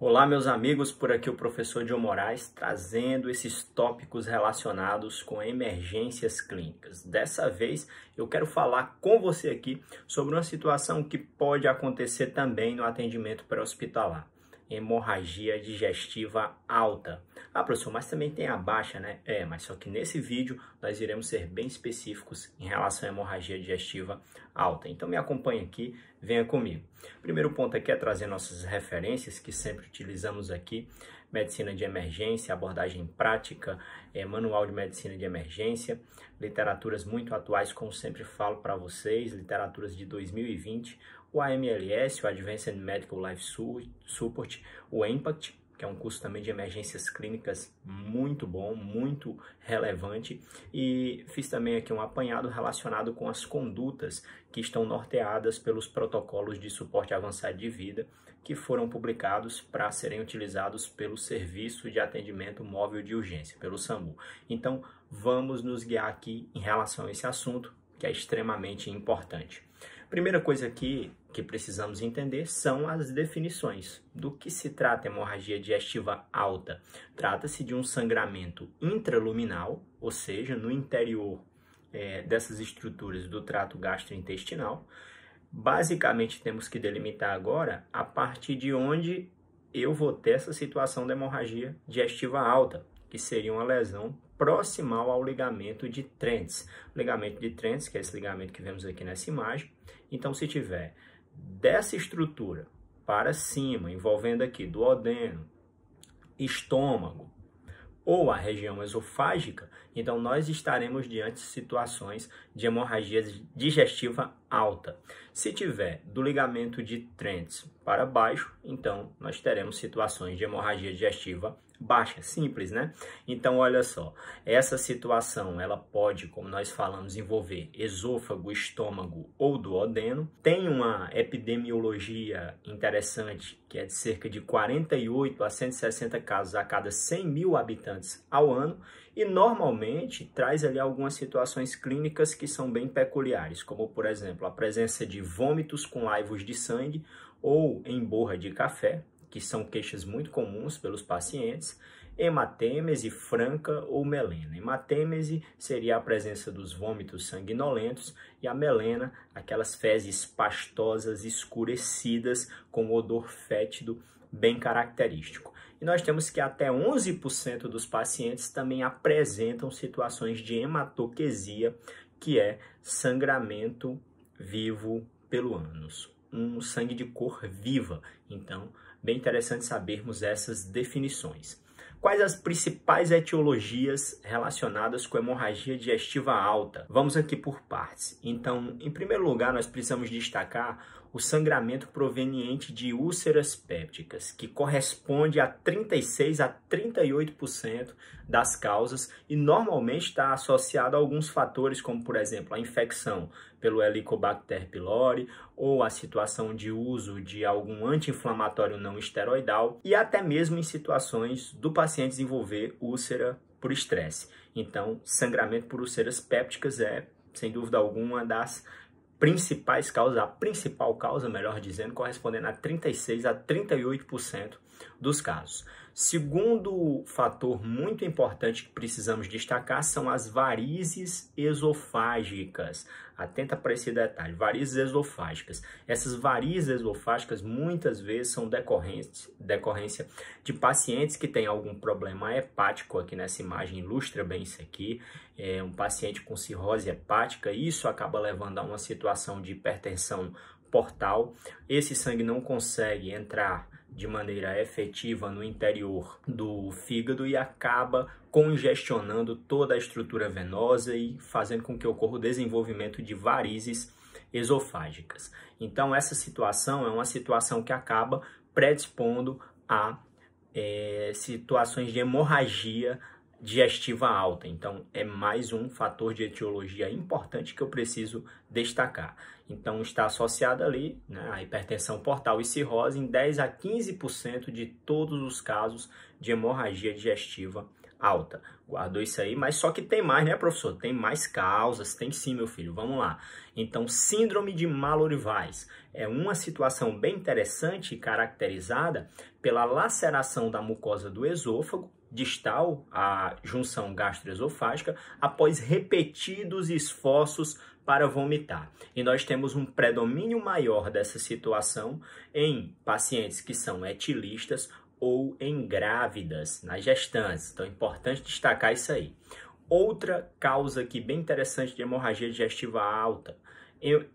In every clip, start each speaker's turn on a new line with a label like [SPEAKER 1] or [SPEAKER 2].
[SPEAKER 1] Olá, meus amigos, por aqui o professor John Moraes trazendo esses tópicos relacionados com emergências clínicas. Dessa vez eu quero falar com você aqui sobre uma situação que pode acontecer também no atendimento pré-hospitalar hemorragia digestiva alta. Ah, professor, mas também tem a baixa, né? É, mas só que nesse vídeo nós iremos ser bem específicos em relação à hemorragia digestiva alta. Então me acompanhe aqui, venha comigo. Primeiro ponto aqui é trazer nossas referências que sempre utilizamos aqui: medicina de emergência, abordagem prática, é, manual de medicina de emergência, literaturas muito atuais, como sempre falo para vocês, literaturas de 2020 o AMLS, o Advanced Medical Life Support, o EMPACT, que é um curso também de emergências clínicas muito bom, muito relevante, e fiz também aqui um apanhado relacionado com as condutas que estão norteadas pelos protocolos de suporte avançado de vida que foram publicados para serem utilizados pelo Serviço de Atendimento Móvel de Urgência, pelo SAMU. Então, vamos nos guiar aqui em relação a esse assunto que é extremamente importante. Primeira coisa aqui que precisamos entender são as definições. Do que se trata hemorragia digestiva alta? Trata-se de um sangramento intraluminal, ou seja, no interior é, dessas estruturas do trato gastrointestinal. Basicamente, temos que delimitar agora a partir de onde eu vou ter essa situação de hemorragia digestiva alta que seria uma lesão proximal ao ligamento de Trentz. Ligamento de Trentz, que é esse ligamento que vemos aqui nessa imagem. Então, se tiver dessa estrutura para cima, envolvendo aqui duodeno, estômago ou a região esofágica, então nós estaremos diante de situações de hemorragia digestiva alta. Se tiver do ligamento de Trentz para baixo, então nós teremos situações de hemorragia digestiva alta baixa, simples, né? Então, olha só, essa situação, ela pode, como nós falamos, envolver esôfago, estômago ou duodeno. Tem uma epidemiologia interessante, que é de cerca de 48 a 160 casos a cada 100 mil habitantes ao ano, e normalmente traz ali algumas situações clínicas que são bem peculiares, como, por exemplo, a presença de vômitos com laivos de sangue ou borra de café, que são queixas muito comuns pelos pacientes, hematêmese franca ou melena. Hematêmese seria a presença dos vômitos sanguinolentos e a melena, aquelas fezes pastosas escurecidas com odor fétido bem característico. E nós temos que até 11% dos pacientes também apresentam situações de hematoquesia, que é sangramento vivo pelo ânus, um sangue de cor viva. Então, bem interessante sabermos essas definições. Quais as principais etiologias relacionadas com hemorragia digestiva alta? Vamos aqui por partes. Então, em primeiro lugar, nós precisamos destacar o sangramento proveniente de úlceras pépticas, que corresponde a 36 a 38% das causas e normalmente está associado a alguns fatores, como por exemplo a infecção pelo Helicobacter pylori ou a situação de uso de algum anti-inflamatório não esteroidal e até mesmo em situações do paciente desenvolver úlcera por estresse. Então, sangramento por úlceras pépticas é, sem dúvida alguma, das principais causas, a principal causa, melhor dizendo, correspondendo a 36 a 38% dos casos. Segundo fator muito importante que precisamos destacar são as varizes esofágicas. Atenta para esse detalhe, varizes esofágicas. Essas varizes esofágicas muitas vezes são decorrentes, decorrência de pacientes que têm algum problema hepático, aqui nessa imagem ilustra bem isso aqui, é um paciente com cirrose hepática, isso acaba levando a uma situação de hipertensão portal, esse sangue não consegue entrar de maneira efetiva no interior do fígado e acaba congestionando toda a estrutura venosa e fazendo com que ocorra o desenvolvimento de varizes esofágicas. Então, essa situação é uma situação que acaba predispondo a é, situações de hemorragia digestiva alta. Então, é mais um fator de etiologia importante que eu preciso destacar. Então, está associada ali né, a hipertensão portal e cirrose em 10 a 15% de todos os casos de hemorragia digestiva alta. Guardou isso aí, mas só que tem mais, né, professor? Tem mais causas, tem sim, meu filho. Vamos lá. Então, síndrome de Mallory-Weiss é uma situação bem interessante caracterizada pela laceração da mucosa do esôfago distal, a junção gastroesofágica, após repetidos esforços para vomitar. E nós temos um predomínio maior dessa situação em pacientes que são etilistas ou em grávidas, nas gestantes. Então é importante destacar isso aí. Outra causa aqui bem interessante de hemorragia digestiva alta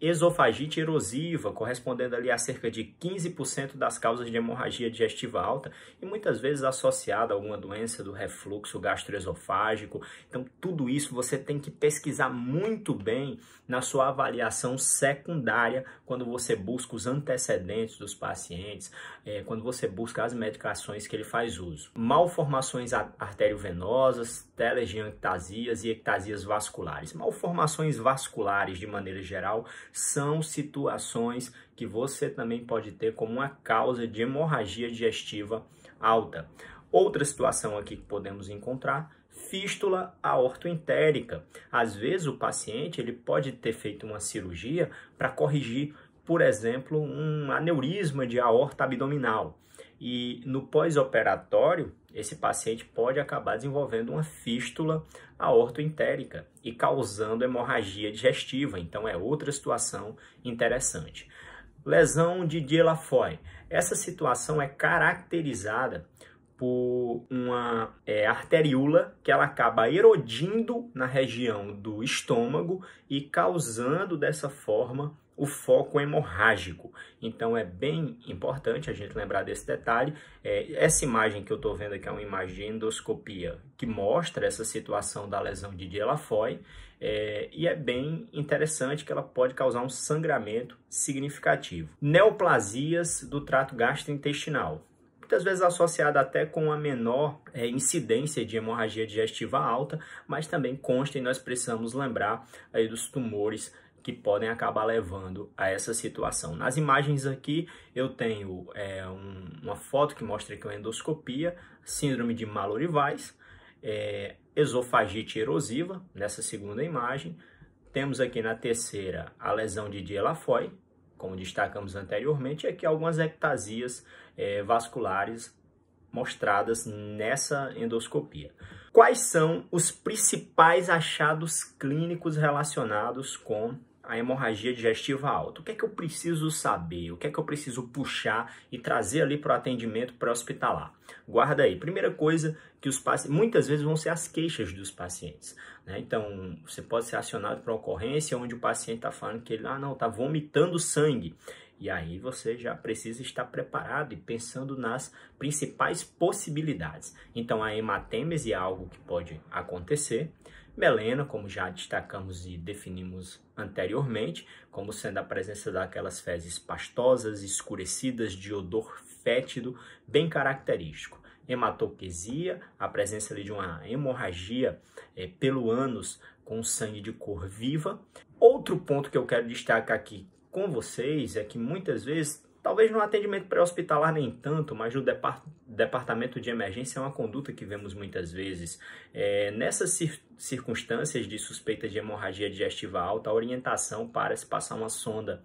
[SPEAKER 1] esofagite erosiva, correspondendo ali a cerca de 15% das causas de hemorragia digestiva alta e muitas vezes associada a alguma doença do refluxo gastroesofágico. Então, tudo isso você tem que pesquisar muito bem na sua avaliação secundária quando você busca os antecedentes dos pacientes, é, quando você busca as medicações que ele faz uso. Malformações arteriovenosas, telangiectasias e ectasias vasculares. Malformações vasculares, de maneira geral, geral, são situações que você também pode ter como uma causa de hemorragia digestiva alta. Outra situação aqui que podemos encontrar fístula aortoentérica. Às vezes o paciente ele pode ter feito uma cirurgia para corrigir, por exemplo, um aneurisma de aorta abdominal. E no pós-operatório, esse paciente pode acabar desenvolvendo uma fístula aortoentérica e causando hemorragia digestiva. Então, é outra situação interessante. Lesão de Dilafoy. Essa situação é caracterizada por uma é, arteríola que ela acaba erodindo na região do estômago e causando dessa forma o foco hemorrágico. Então é bem importante a gente lembrar desse detalhe. É, essa imagem que eu estou vendo aqui é uma imagem de endoscopia que mostra essa situação da lesão de Dielafoy é, e é bem interessante que ela pode causar um sangramento significativo. Neoplasias do trato gastrointestinal muitas vezes associada até com a menor é, incidência de hemorragia digestiva alta, mas também consta e nós precisamos lembrar aí dos tumores que podem acabar levando a essa situação. Nas imagens aqui eu tenho é, um, uma foto que mostra aqui é uma endoscopia, síndrome de Malorivais, é, esofagite erosiva, nessa segunda imagem. Temos aqui na terceira a lesão de Dielafoi, como destacamos anteriormente, é que algumas ectasias é, vasculares mostradas nessa endoscopia. Quais são os principais achados clínicos relacionados com a hemorragia digestiva alta. O que é que eu preciso saber? O que é que eu preciso puxar e trazer ali para o atendimento pré-hospitalar? Guarda aí. Primeira coisa que os pacientes, muitas vezes vão ser as queixas dos pacientes. Né? Então, você pode ser acionado para ocorrência onde o paciente está falando que ele, ah, não, está vomitando sangue. E aí você já precisa estar preparado e pensando nas principais possibilidades. Então, a hematêmese é algo que pode acontecer melena, como já destacamos e definimos anteriormente, como sendo a presença daquelas fezes pastosas, escurecidas, de odor fétido, bem característico. Hematoquesia, a presença de uma hemorragia é, pelo ânus com sangue de cor viva. Outro ponto que eu quero destacar aqui com vocês é que muitas vezes Talvez no atendimento pré-hospitalar nem tanto, mas no depart departamento de emergência é uma conduta que vemos muitas vezes. É, nessas cir circunstâncias de suspeita de hemorragia digestiva alta, a orientação para se passar uma sonda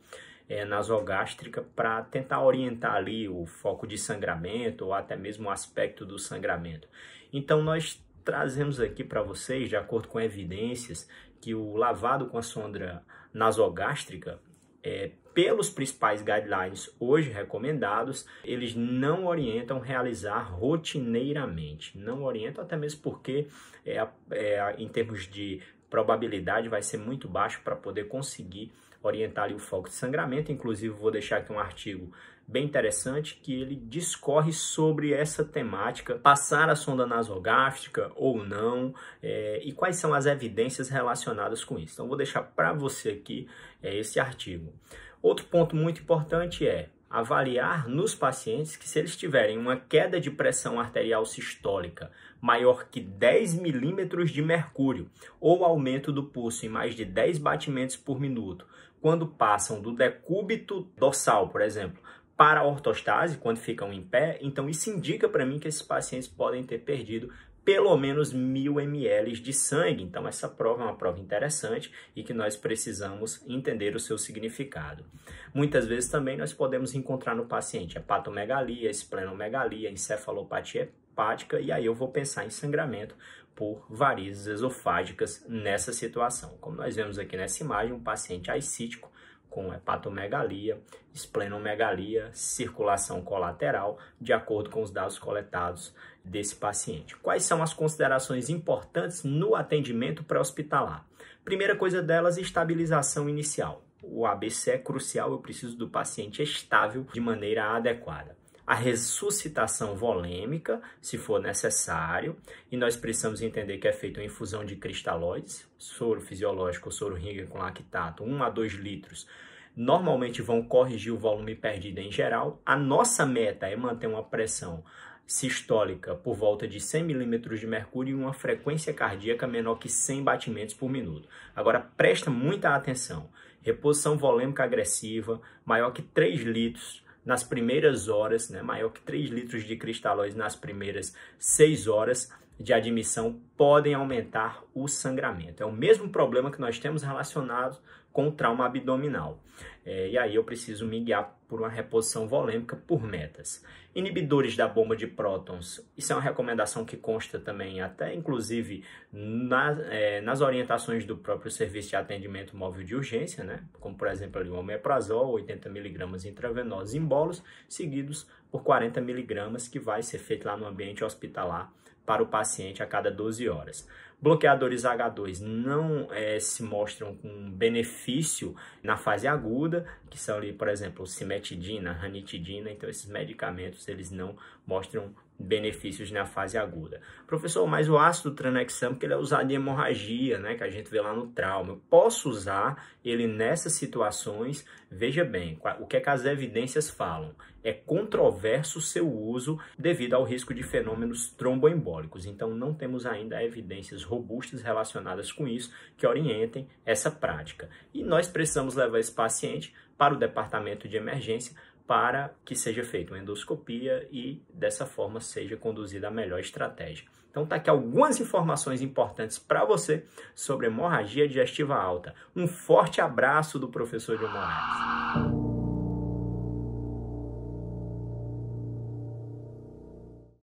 [SPEAKER 1] é, nasogástrica para tentar orientar ali o foco de sangramento ou até mesmo o aspecto do sangramento. Então nós trazemos aqui para vocês, de acordo com evidências, que o lavado com a sonda nasogástrica é, pelos principais guidelines hoje recomendados, eles não orientam realizar rotineiramente. Não orientam até mesmo porque, é, é, em termos de probabilidade, vai ser muito baixo para poder conseguir orientar ali o foco de sangramento. Inclusive, vou deixar aqui um artigo bem interessante que ele discorre sobre essa temática, passar a sonda nasogástrica ou não, é, e quais são as evidências relacionadas com isso. Então, vou deixar para você aqui é, esse artigo. Outro ponto muito importante é avaliar nos pacientes que se eles tiverem uma queda de pressão arterial sistólica maior que 10 milímetros de mercúrio ou aumento do pulso em mais de 10 batimentos por minuto, quando passam do decúbito dorsal, por exemplo, para a ortostase, quando ficam em pé, então isso indica para mim que esses pacientes podem ter perdido pelo menos mil ml de sangue. Então, essa prova é uma prova interessante e que nós precisamos entender o seu significado. Muitas vezes também nós podemos encontrar no paciente hepatomegalia, esplenomegalia, encefalopatia hepática, e aí eu vou pensar em sangramento por varizes esofágicas nessa situação. Como nós vemos aqui nessa imagem, um paciente ascítico com hepatomegalia, esplenomegalia, circulação colateral, de acordo com os dados coletados desse paciente. Quais são as considerações importantes no atendimento pré-hospitalar? Primeira coisa delas, estabilização inicial. O ABC é crucial, eu preciso do paciente estável de maneira adequada a ressuscitação volêmica, se for necessário, e nós precisamos entender que é feita uma infusão de cristalóides, soro fisiológico, soro ringue com lactato, 1 a 2 litros, normalmente vão corrigir o volume perdido em geral. A nossa meta é manter uma pressão sistólica por volta de 100 milímetros de mercúrio e uma frequência cardíaca menor que 100 batimentos por minuto. Agora, presta muita atenção. Reposição volêmica agressiva maior que 3 litros nas primeiras horas, né, maior que 3 litros de cristalóis nas primeiras 6 horas, de admissão podem aumentar o sangramento. É o mesmo problema que nós temos relacionado com o trauma abdominal. É, e aí eu preciso me guiar por uma reposição volêmica por metas. Inibidores da bomba de prótons, isso é uma recomendação que consta também, até inclusive na, é, nas orientações do próprio Serviço de Atendimento Móvel de Urgência, né? como por exemplo ali, o omeprazol, 80 mg intravenoso, em bolos, seguidos por 40 mg que vai ser feito lá no ambiente hospitalar para o paciente a cada 12 horas. Bloqueadores H2 não é, se mostram com benefício na fase aguda, que são ali, por exemplo, cimetidina, ranitidina, então esses medicamentos eles não mostram benefícios na fase aguda. Professor, mas o ácido tranexam, porque ele é usado em hemorragia, né, que a gente vê lá no trauma, eu posso usar ele nessas situações? Veja bem, o que, é que as evidências falam? É controverso seu uso devido ao risco de fenômenos tromboembólicos, então não temos ainda evidências robustas relacionadas com isso que orientem essa prática. E nós precisamos levar esse paciente para o departamento de emergência para que seja feita uma endoscopia e dessa forma seja conduzida a melhor estratégia. Então tá aqui algumas informações importantes para você sobre hemorragia digestiva alta. Um forte abraço do professor de Moraes.